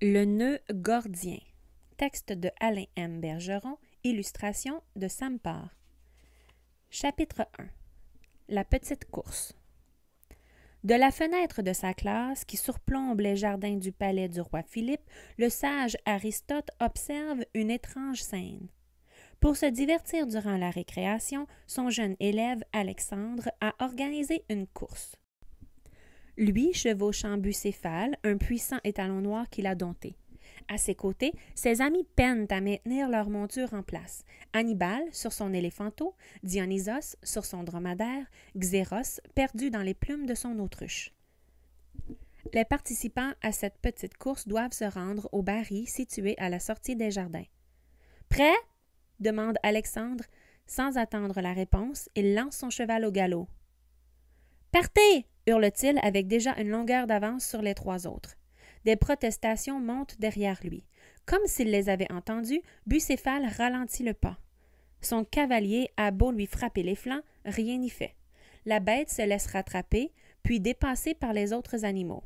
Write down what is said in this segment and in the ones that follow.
Le nœud gordien. Texte de Alain M. Bergeron, illustration de Sampar. Chapitre 1. La petite course. De la fenêtre de sa classe, qui surplombe les jardins du palais du roi Philippe, le sage Aristote observe une étrange scène. Pour se divertir durant la récréation, son jeune élève Alexandre a organisé une course. Lui chevauchant Bucéphale, un puissant étalon noir qu'il a dompté. À ses côtés, ses amis peinent à maintenir leur monture en place. Hannibal sur son éléphanteau, Dionysos sur son dromadaire, Xéros perdu dans les plumes de son autruche. Les participants à cette petite course doivent se rendre au baril situé à la sortie des jardins. Prêt demande Alexandre. Sans attendre la réponse, il lance son cheval au galop. Partez hurle-t-il avec déjà une longueur d'avance sur les trois autres. Des protestations montent derrière lui. Comme s'il les avait entendues, Bucéphale ralentit le pas. Son cavalier a beau lui frapper les flancs, rien n'y fait. La bête se laisse rattraper, puis dépasser par les autres animaux.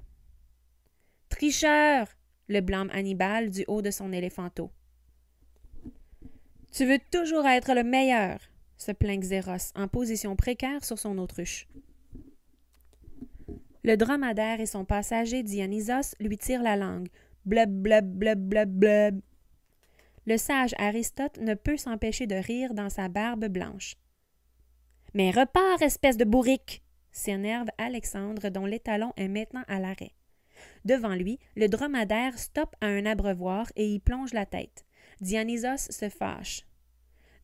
Tricheur le blâme Hannibal du haut de son éléphanto. « Tu veux toujours être le meilleur, se plaint Xéros, en position précaire sur son autruche. Le dromadaire et son passager Dionysos lui tirent la langue. Blub, blub, blub, blub, blub. Le sage Aristote ne peut s'empêcher de rire dans sa barbe blanche. Mais repars, espèce de bourrique s'énerve Alexandre, dont l'étalon est maintenant à l'arrêt. Devant lui, le dromadaire stoppe à un abreuvoir et y plonge la tête. Dionysos se fâche.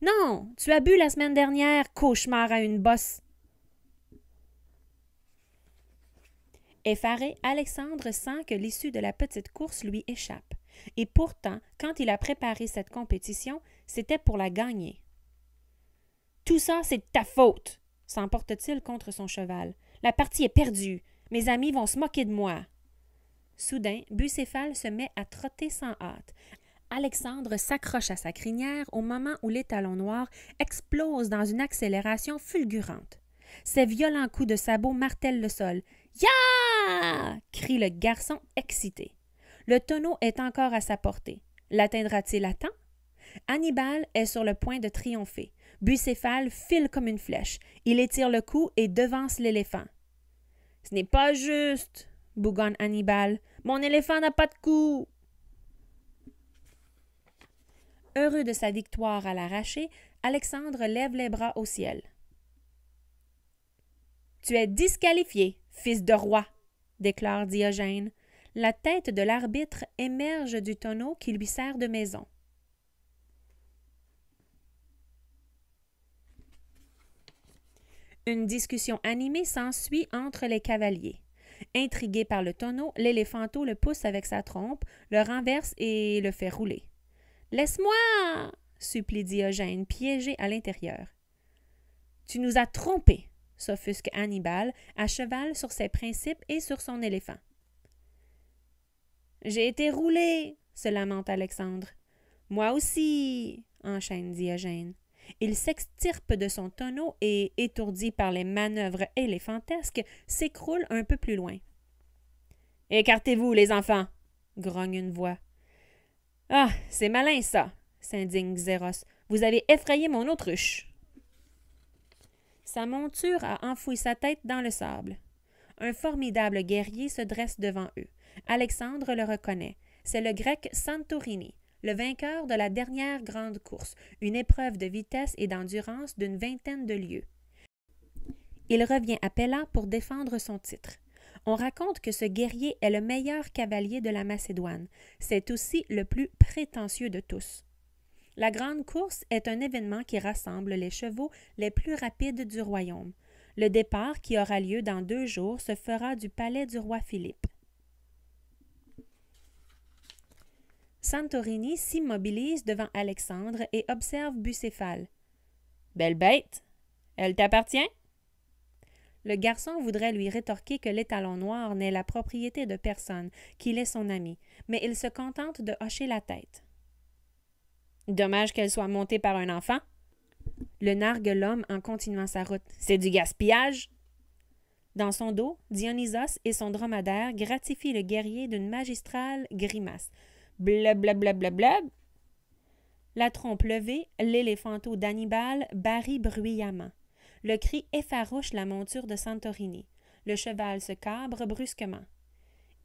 Non, tu as bu la semaine dernière, cauchemar à une bosse. Effaré, Alexandre sent que l'issue de la petite course lui échappe. Et pourtant, quand il a préparé cette compétition, c'était pour la gagner. Tout ça, c'est ta faute, s'emporte-t-il contre son cheval. La partie est perdue. Mes amis vont se moquer de moi. Soudain, Bucéphale se met à trotter sans hâte. Alexandre s'accroche à sa crinière au moment où l'étalon noir explose dans une accélération fulgurante. Ses violents coups de sabot martèlent le sol, Ya! crie le garçon excité. Le tonneau est encore à sa portée. L'atteindra-t-il à temps? Hannibal est sur le point de triompher. Bucéphale file comme une flèche. Il étire le cou et devance l'éléphant. Ce n'est pas juste, bougonne Hannibal. Mon éléphant n'a pas de cou. Heureux de sa victoire à l'arraché, Alexandre lève les bras au ciel. Tu es disqualifié, Fils de roi, déclare Diogène, la tête de l'arbitre émerge du tonneau qui lui sert de maison. Une discussion animée s'ensuit entre les cavaliers. Intrigué par le tonneau, l'éléphanto le pousse avec sa trompe, le renverse et le fait rouler. Laisse-moi supplie Diogène, piégé à l'intérieur. Tu nous as trompés, s'offusque Hannibal, à cheval sur ses principes et sur son éléphant. J'ai été roulé, se lamente Alexandre. Moi aussi, enchaîne Diogène. Il s'extirpe de son tonneau et, étourdi par les manœuvres éléphantesques, s'écroule un peu plus loin. Écartez-vous, les enfants, grogne une voix. Ah, c'est malin ça, s'indigne Xéros. Vous avez effrayé mon autruche. Sa monture a enfoui sa tête dans le sable. Un formidable guerrier se dresse devant eux. Alexandre le reconnaît. C'est le grec Santorini, le vainqueur de la dernière grande course, une épreuve de vitesse et d'endurance d'une vingtaine de lieues. Il revient à Pella pour défendre son titre. On raconte que ce guerrier est le meilleur cavalier de la Macédoine. C'est aussi le plus prétentieux de tous. La grande course est un événement qui rassemble les chevaux les plus rapides du royaume. Le départ, qui aura lieu dans deux jours, se fera du palais du roi Philippe. Santorini s'immobilise devant Alexandre et observe Bucéphale. Belle bête! Elle t'appartient? Le garçon voudrait lui rétorquer que l'étalon noir n'est la propriété de personne, qu'il est son ami, mais il se contente de hocher la tête. Dommage qu'elle soit montée par un enfant. Le nargue l'homme en continuant sa route. C'est du gaspillage! Dans son dos, Dionysos et son dromadaire gratifient le guerrier d'une magistrale grimace. Bleb, La trompe levée, l'éléphanto d'Hannibal barre bruyamment. Le cri effarouche la monture de Santorini. Le cheval se cabre brusquement.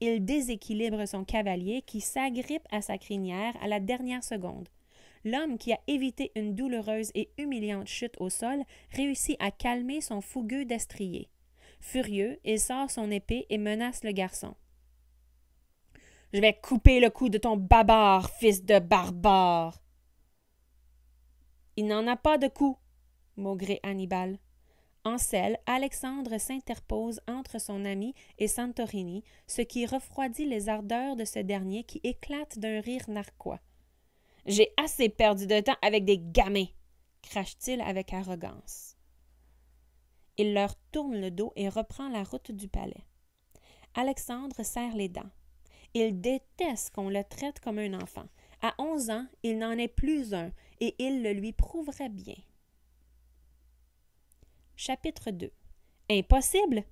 Il déséquilibre son cavalier qui s'agrippe à sa crinière à la dernière seconde l'homme qui a évité une douloureuse et humiliante chute au sol réussit à calmer son fougueux destrier. Furieux, il sort son épée et menace le garçon. Je vais couper le cou de ton babard, fils de barbare. Il n'en a pas de cou! » maugré Hannibal. En selle, Alexandre s'interpose entre son ami et Santorini, ce qui refroidit les ardeurs de ce dernier qui éclate d'un rire narquois. J'ai assez perdu de temps avec des gamins, crache-t-il avec arrogance. Il leur tourne le dos et reprend la route du palais. Alexandre serre les dents. Il déteste qu'on le traite comme un enfant. À onze ans, il n'en est plus un, et il le lui prouverait bien. Chapitre 2 Impossible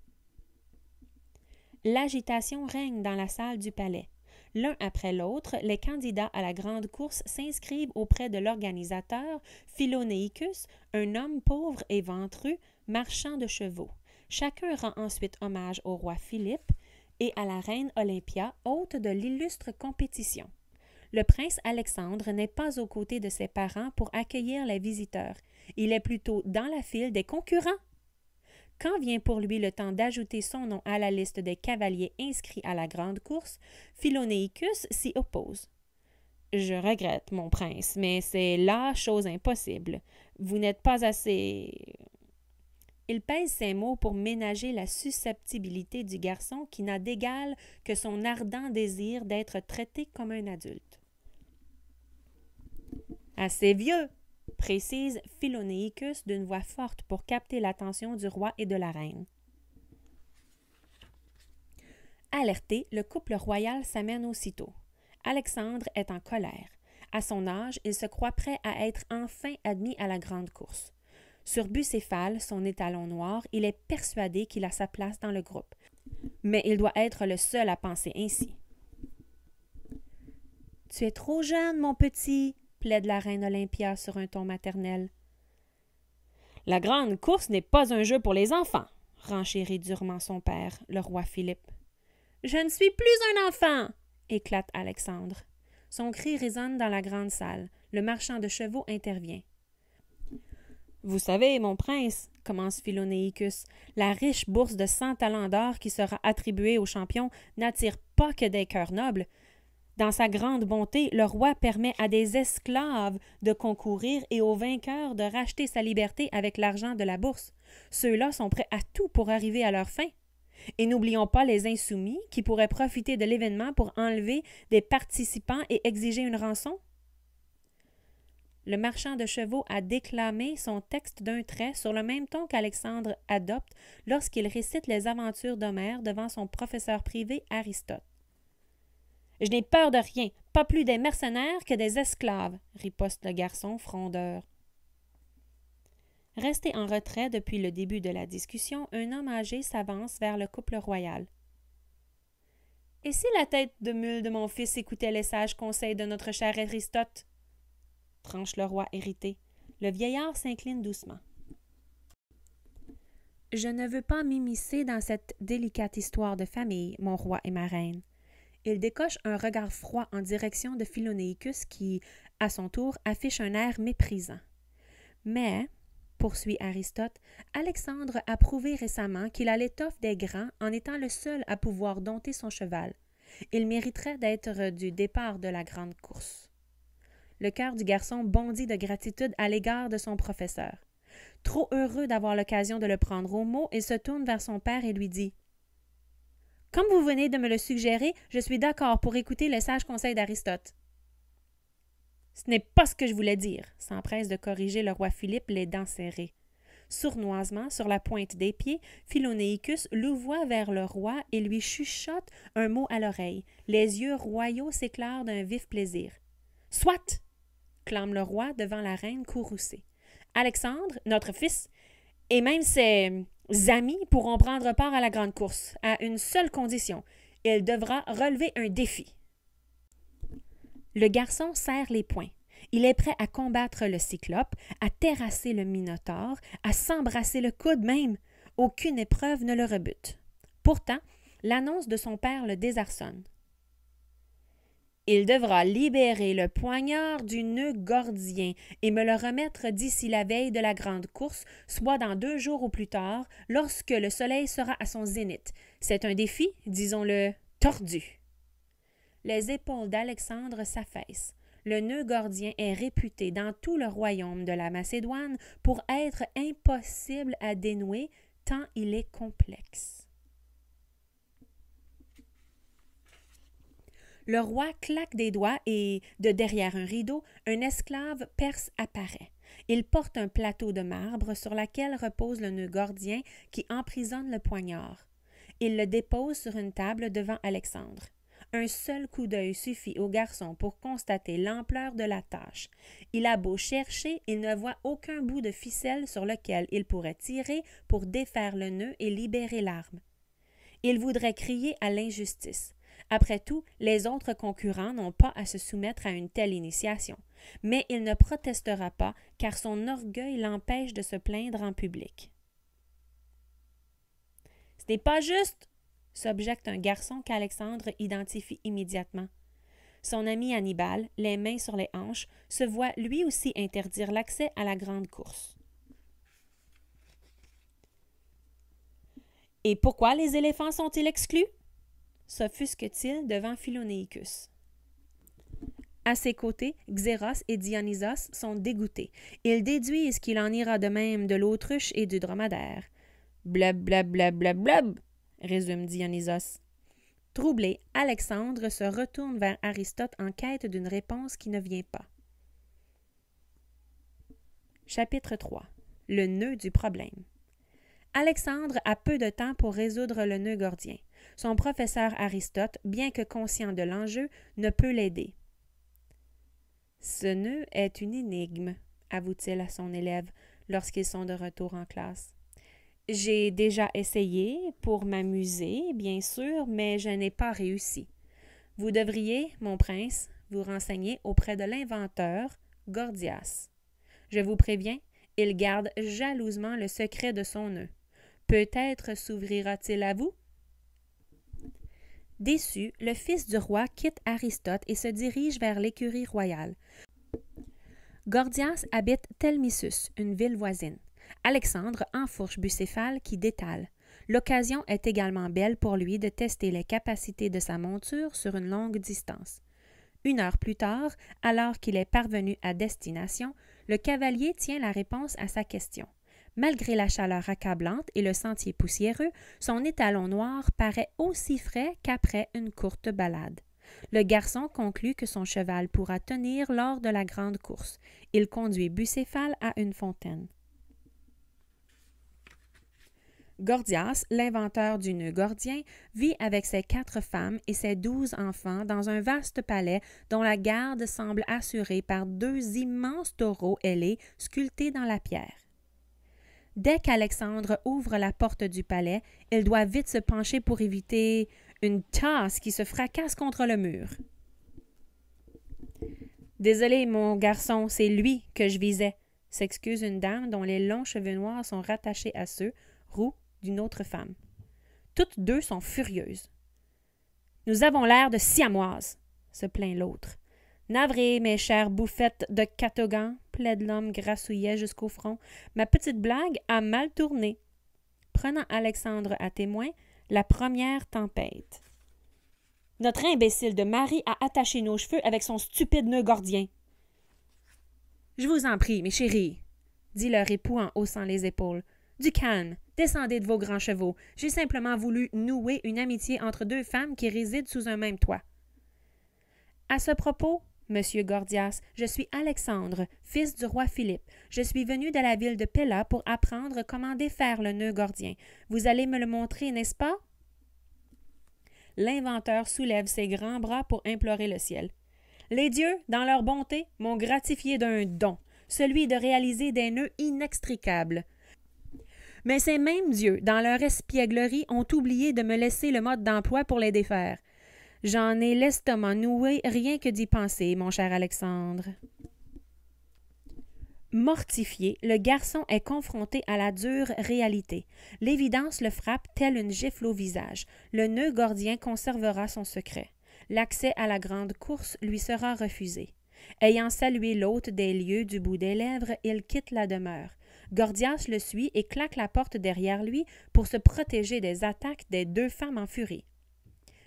L'agitation règne dans la salle du palais. L'un après l'autre, les candidats à la grande course s'inscrivent auprès de l'organisateur, Philonéicus, un homme pauvre et ventru, marchand de chevaux. Chacun rend ensuite hommage au roi Philippe et à la reine Olympia, hôte de l'illustre compétition. Le prince Alexandre n'est pas aux côtés de ses parents pour accueillir les visiteurs. Il est plutôt dans la file des concurrents quand vient pour lui le temps d'ajouter son nom à la liste des cavaliers inscrits à la grande course, Philonéicus s'y oppose. Je regrette, mon prince, mais c'est là chose impossible. Vous n'êtes pas assez. Il pèse ses mots pour ménager la susceptibilité du garçon qui n'a d'égal que son ardent désir d'être traité comme un adulte. Assez vieux, précise Philonéicus d'une voix forte pour capter l'attention du roi et de la reine. Alerté, le couple royal s'amène aussitôt. Alexandre est en colère. À son âge, il se croit prêt à être enfin admis à la grande course. Sur bucéphale, son étalon noir, il est persuadé qu'il a sa place dans le groupe. Mais il doit être le seul à penser ainsi. Tu es trop jeune, mon petit, plaide la reine Olympia sur un ton maternel. La grande course n'est pas un jeu pour les enfants, renchérit durement son père, le roi Philippe. Je ne suis plus un enfant, éclate Alexandre. Son cri résonne dans la grande salle. Le marchand de chevaux intervient. Vous savez, mon prince, commence Philonéicus, la riche bourse de cent talents d'or qui sera attribuée aux champions n'attire pas que des cœurs nobles, dans sa grande bonté, le roi permet à des esclaves de concourir et aux vainqueurs de racheter sa liberté avec l'argent de la bourse. Ceux-là sont prêts à tout pour arriver à leur fin. Et n'oublions pas les insoumis qui pourraient profiter de l'événement pour enlever des participants et exiger une rançon. Le marchand de chevaux a déclamé son texte d'un trait sur le même ton qu'Alexandre adopte lorsqu'il récite les aventures d'Homère devant son professeur privé Aristote. Je n'ai peur de rien, pas plus des mercenaires que des esclaves, riposte le garçon frondeur. Resté en retrait depuis le début de la discussion, un homme âgé s'avance vers le couple royal. Et si la tête de mule de mon fils écoutait les sages conseils de notre cher Aristote? tranche le roi irrité. Le vieillard s'incline doucement. Je ne veux pas m'immiscer dans cette délicate histoire de famille, mon roi et ma reine. Il décoche un regard froid en direction de Philonéicus qui, à son tour, affiche un air méprisant. Mais, poursuit Aristote, Alexandre a prouvé récemment qu'il a l'étoffe des grands en étant le seul à pouvoir dompter son cheval. Il mériterait d'être du départ de la grande course. Le cœur du garçon bondit de gratitude à l'égard de son professeur. Trop heureux d'avoir l'occasion de le prendre au mot, il se tourne vers son père et lui dit comme vous venez de me le suggérer, je suis d'accord pour écouter le sage conseil d'Aristote. Ce n'est pas ce que je voulais dire, s'empresse de corriger le roi Philippe les dents serrées. Sournoisement, sur la pointe des pieds, Philonéicus louvoie vers le roi et lui chuchote un mot à l'oreille. Les yeux royaux s'éclairent d'un vif plaisir. Soit clame le roi devant la reine courroucée. Alexandre, notre fils, et même ses amis pourront prendre part à la grande course, à une seule condition. Il devra relever un défi. Le garçon serre les poings. Il est prêt à combattre le cyclope, à terrasser le minotaure, à s'embrasser le coude même. Aucune épreuve ne le rebute. Pourtant, l'annonce de son père le désarçonne. Il devra libérer le poignard du nœud gordien et me le remettre d'ici la veille de la grande course, soit dans deux jours ou plus tard, lorsque le soleil sera à son zénith. C'est un défi, disons-le, tordu. Les épaules d'Alexandre s'affaissent. Le nœud gordien est réputé dans tout le royaume de la Macédoine pour être impossible à dénouer tant il est complexe. Le roi claque des doigts et, de derrière un rideau, un esclave perse apparaît. Il porte un plateau de marbre sur lequel repose le nœud gordien qui emprisonne le poignard. Il le dépose sur une table devant Alexandre. Un seul coup d'œil suffit au garçon pour constater l'ampleur de la tâche. Il a beau chercher, il ne voit aucun bout de ficelle sur lequel il pourrait tirer pour défaire le nœud et libérer l'arme. Il voudrait crier à l'injustice, après tout, les autres concurrents n'ont pas à se soumettre à une telle initiation, mais il ne protestera pas car son orgueil l'empêche de se plaindre en public. Ce n'est pas juste, s'objecte un garçon qu'Alexandre identifie immédiatement. Son ami Hannibal, les mains sur les hanches, se voit lui aussi interdire l'accès à la grande course. Et pourquoi les éléphants sont-ils exclus s'offusque-t-il devant Philonéicus. À ses côtés, Xéros et Dionysos sont dégoûtés. Ils déduisent qu'il en ira de même de l'autruche et du dromadaire. Blab, blab, blab, blab, blab, résume Dionysos. Troublé, Alexandre se retourne vers Aristote en quête d'une réponse qui ne vient pas. Chapitre 3 Le nœud du problème. Alexandre a peu de temps pour résoudre le nœud gordien. Son professeur Aristote, bien que conscient de l'enjeu, ne peut l'aider. Ce nœud est une énigme, avoue-t-il à son élève lorsqu'ils sont de retour en classe. J'ai déjà essayé pour m'amuser, bien sûr, mais je n'ai pas réussi. Vous devriez, mon prince, vous renseigner auprès de l'inventeur, Gordias. Je vous préviens, il garde jalousement le secret de son nœud. Peut-être s'ouvrira-t-il à vous Déçu, le fils du roi quitte Aristote et se dirige vers l'écurie royale. Gordias habite Telmissus, une ville voisine. Alexandre enfourche Bucéphale qui détale. L'occasion est également belle pour lui de tester les capacités de sa monture sur une longue distance. Une heure plus tard, alors qu'il est parvenu à destination, le cavalier tient la réponse à sa question. Malgré la chaleur accablante et le sentier poussiéreux, son étalon noir paraît aussi frais qu'après une courte balade. Le garçon conclut que son cheval pourra tenir lors de la grande course. Il conduit Bucéphale à une fontaine. Gordias, l'inventeur du nœud gordien, vit avec ses quatre femmes et ses douze enfants dans un vaste palais dont la garde semble assurée par deux immenses taureaux ailés sculptés dans la pierre. Dès qu'Alexandre ouvre la porte du palais, il doit vite se pencher pour éviter une tasse qui se fracasse contre le mur. Désolé, mon garçon, c'est lui que je visais, s'excuse une dame dont les longs cheveux noirs sont rattachés à ceux, roux, d'une autre femme. Toutes deux sont furieuses. Nous avons l'air de siamoises, se plaint l'autre. Navré, mes chères bouffettes de catogan, de l'homme grassouillait jusqu'au front. Ma petite blague a mal tourné. Prenant Alexandre à témoin, la première tempête. Notre imbécile de mari a attaché nos cheveux avec son stupide nœud gordien. Je vous en prie, mes chéris, dit leur époux en haussant les épaules. Du calme, descendez de vos grands chevaux. J'ai simplement voulu nouer une amitié entre deux femmes qui résident sous un même toit. À ce propos, Monsieur Gordias, je suis Alexandre, fils du roi Philippe. Je suis venu de la ville de Pella pour apprendre comment défaire le nœud gordien. Vous allez me le montrer, n'est-ce pas? L'inventeur soulève ses grands bras pour implorer le ciel. Les dieux, dans leur bonté, m'ont gratifié d'un don, celui de réaliser des nœuds inextricables. Mais ces mêmes dieux, dans leur espièglerie, ont oublié de me laisser le mode d'emploi pour les défaire. J'en ai l'estomac noué, rien que d'y penser, mon cher Alexandre. Mortifié, le garçon est confronté à la dure réalité. L'évidence le frappe telle une gifle au visage. Le nœud gordien conservera son secret. L'accès à la grande course lui sera refusé. Ayant salué l'hôte des lieux du bout des lèvres, il quitte la demeure. Gordias le suit et claque la porte derrière lui pour se protéger des attaques des deux femmes en furie.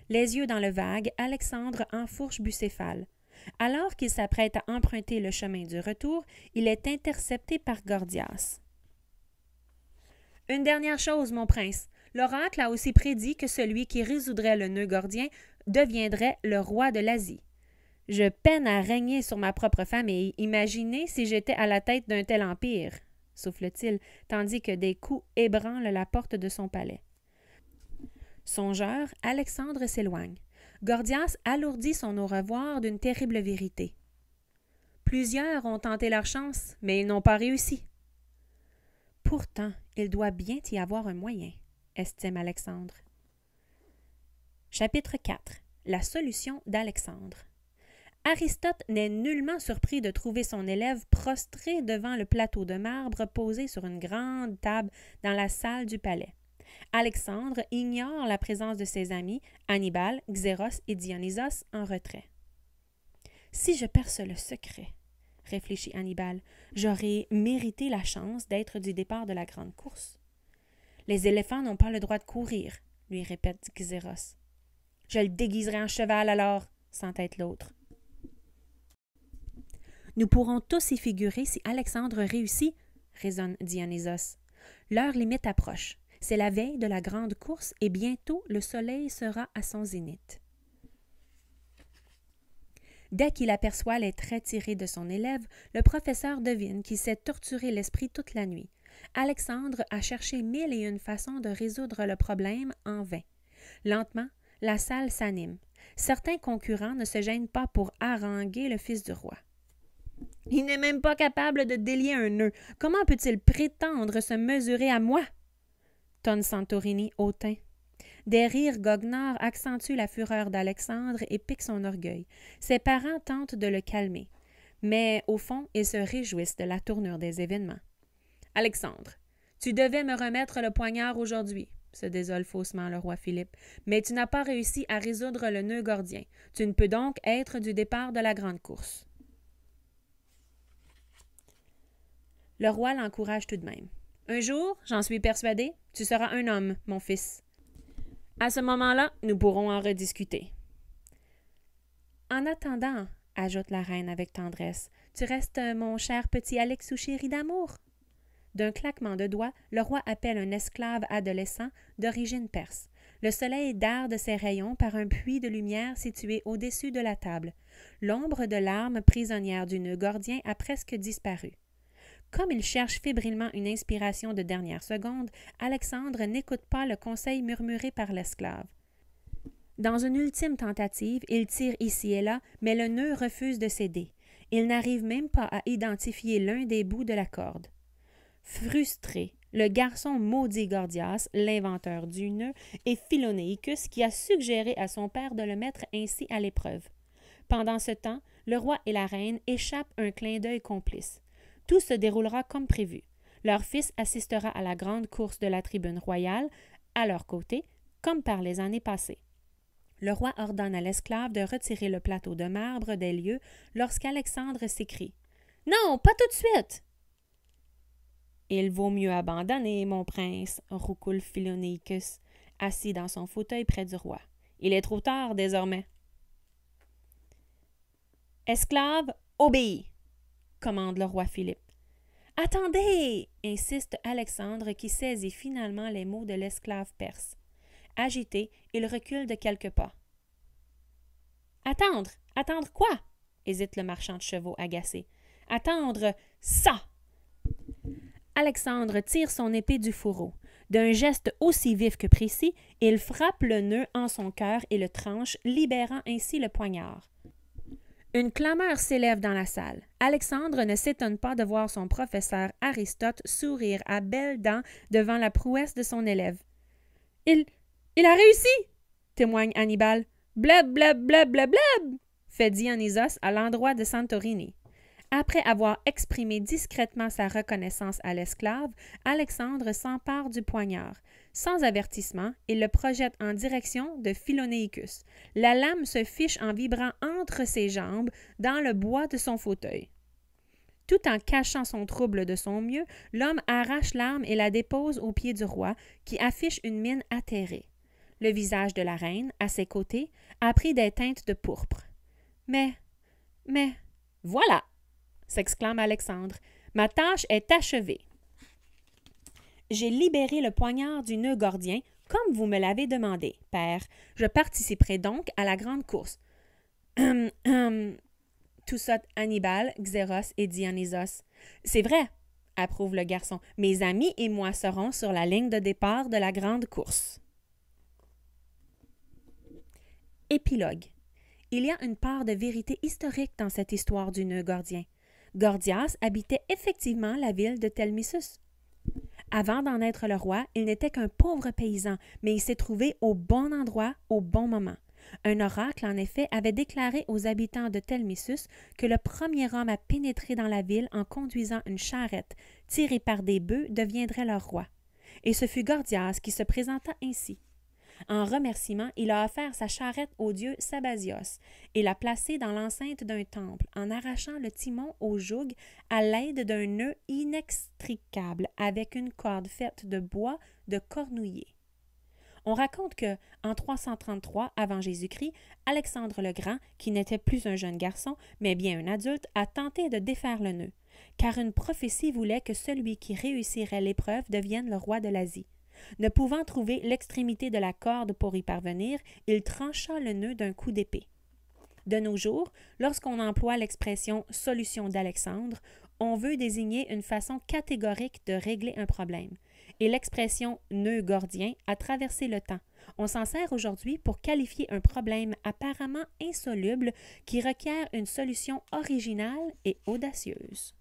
Les yeux dans le vague, Alexandre enfourche Bucéphale. Alors qu'il s'apprête à emprunter le chemin du retour, il est intercepté par Gordias. Une dernière chose, mon prince. L'oracle a aussi prédit que celui qui résoudrait le nœud gordien deviendrait le roi de l'Asie. Je peine à régner sur ma propre famille. Imaginez si j'étais à la tête d'un tel empire, souffle-t-il, tandis que des coups ébranlent la porte de son palais. Songeur, Alexandre s'éloigne. Gordias alourdit son au revoir d'une terrible vérité. Plusieurs ont tenté leur chance, mais ils n'ont pas réussi. Pourtant, il doit bien y avoir un moyen, estime Alexandre. Chapitre 4 La solution d'Alexandre. Aristote n'est nullement surpris de trouver son élève prostré devant le plateau de marbre posé sur une grande table dans la salle du palais. Alexandre ignore la présence de ses amis, Hannibal, Xéros et Dionysos, en retrait. Si je perce le secret, réfléchit Hannibal, j'aurai mérité la chance d'être du départ de la grande course. Les éléphants n'ont pas le droit de courir, lui répète Xéros. Je le déguiserai en cheval alors, s'entête l'autre. Nous pourrons tous y figurer si Alexandre réussit, résonne Dionysos. L'heure limite approche. C'est la veille de la grande course et bientôt le soleil sera à son zénith. Dès qu'il aperçoit les traits tirés de son élève, le professeur devine qu'il s'est torturé l'esprit toute la nuit. Alexandre a cherché mille et une façons de résoudre le problème en vain. Lentement, la salle s'anime. Certains concurrents ne se gênent pas pour haranguer le fils du roi. Il n'est même pas capable de délier un nœud. Comment peut-il prétendre se mesurer à moi? tonne Santorini hautain. Des rires goguenards accentuent la fureur d'Alexandre et piquent son orgueil. Ses parents tentent de le calmer, mais au fond, ils se réjouissent de la tournure des événements. Alexandre, tu devais me remettre le poignard aujourd'hui, se désole faussement le roi Philippe, mais tu n'as pas réussi à résoudre le nœud gordien. Tu ne peux donc être du départ de la grande course. Le roi l'encourage tout de même. Un jour, j'en suis persuadé, tu seras un homme, mon fils. À ce moment-là, nous pourrons en rediscuter. En attendant, ajoute la reine avec tendresse, tu restes euh, mon cher petit Alex chéri d'amour. D'un claquement de doigts, le roi appelle un esclave adolescent d'origine perse. Le soleil darde ses rayons par un puits de lumière situé au-dessus de la table. L'ombre de l'arme prisonnière du nœud gordien a presque disparu. Comme il cherche fébrilement une inspiration de dernière seconde, Alexandre n'écoute pas le conseil murmuré par l'esclave. Dans une ultime tentative, il tire ici et là, mais le nœud refuse de céder. Il n'arrive même pas à identifier l'un des bouts de la corde. Frustré, le garçon maudit Gordias, l'inventeur du nœud, et Philonéicus qui a suggéré à son père de le mettre ainsi à l'épreuve. Pendant ce temps, le roi et la reine échappent un clin d'œil complice. Tout se déroulera comme prévu. Leur fils assistera à la grande course de la tribune royale, à leur côté, comme par les années passées. Le roi ordonne à l'esclave de retirer le plateau de marbre des lieux lorsqu'Alexandre s'écrie Non, pas tout de suite Il vaut mieux abandonner, mon prince, roucoule Philonicus, assis dans son fauteuil près du roi. Il est trop tard désormais. Esclave, obéit commande le roi Philippe. Attendez insiste Alexandre qui saisit finalement les mots de l'esclave perse. Agité, il recule de quelques pas. Attendre Attendre quoi hésite le marchand de chevaux agacé. Attendre ça Alexandre tire son épée du fourreau. D'un geste aussi vif que précis, il frappe le nœud en son cœur et le tranche, libérant ainsi le poignard. Une clameur s'élève dans la salle. Alexandre ne s'étonne pas de voir son professeur Aristote sourire à belles dents devant la prouesse de son élève. Il. il a réussi! témoigne Hannibal. Bleb, bleb, bleb, bleb, bleb! fait Dionysos à l'endroit de Santorini. Après avoir exprimé discrètement sa reconnaissance à l'esclave, Alexandre s'empare du poignard sans avertissement il le projette en direction de Philonéicus. La lame se fiche en vibrant entre ses jambes dans le bois de son fauteuil. Tout en cachant son trouble de son mieux, l'homme arrache l'arme et la dépose au pied du roi, qui affiche une mine atterrée. Le visage de la reine, à ses côtés, a pris des teintes de pourpre. Mais, mais, voilà s'exclame Alexandre, ma tâche est achevée. J'ai libéré le poignard du nœud gordien, comme vous me l'avez demandé, père. Je participerai donc à la grande course. Hum, hum. Hannibal, Xéros et Dionysos. C'est vrai, approuve le garçon. Mes amis et moi serons sur la ligne de départ de la grande course. Épilogue. Il y a une part de vérité historique dans cette histoire du nœud gordien. Gordias habitait effectivement la ville de Telmissus. Avant d'en être le roi, il n'était qu'un pauvre paysan, mais il s'est trouvé au bon endroit au bon moment. Un oracle, en effet, avait déclaré aux habitants de Telmissus que le premier homme à pénétrer dans la ville en conduisant une charrette tirée par des bœufs deviendrait leur roi. Et ce fut Gordias qui se présenta ainsi. En remerciement, il a offert sa charrette au dieu Sabazios et l'a placée dans l'enceinte d'un temple en arrachant le timon au joug à l'aide d'un nœud inextricable avec une corde faite de bois de cornouiller. On raconte que, en 333 avant Jésus-Christ, Alexandre le Grand, qui n'était plus un jeune garçon, mais bien un adulte, a tenté de défaire le nœud, car une prophétie voulait que celui qui réussirait l'épreuve devienne le roi de l'Asie. Ne pouvant trouver l'extrémité de la corde pour y parvenir, il trancha le nœud d'un coup d'épée. De nos jours, lorsqu'on emploie l'expression solution d'Alexandre, on veut désigner une façon catégorique de régler un problème. Et l'expression nœud gordien a traversé le temps. On s'en sert aujourd'hui pour qualifier un problème apparemment insoluble qui requiert une solution originale et audacieuse.